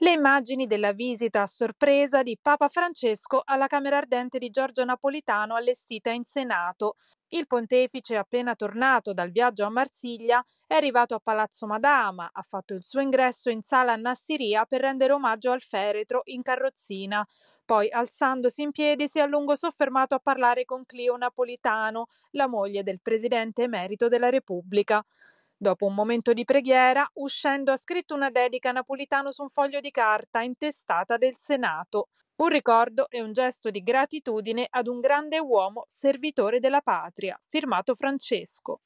Le immagini della visita a sorpresa di Papa Francesco alla Camera Ardente di Giorgio Napolitano allestita in Senato. Il pontefice, appena tornato dal viaggio a Marsiglia, è arrivato a Palazzo Madama, ha fatto il suo ingresso in sala Nassiria per rendere omaggio al feretro in carrozzina. Poi, alzandosi in piedi, si è a lungo soffermato a parlare con Clio Napolitano, la moglie del presidente emerito della Repubblica. Dopo un momento di preghiera, uscendo ha scritto una dedica a Napolitano su un foglio di carta intestata del Senato, un ricordo e un gesto di gratitudine ad un grande uomo servitore della patria, firmato Francesco.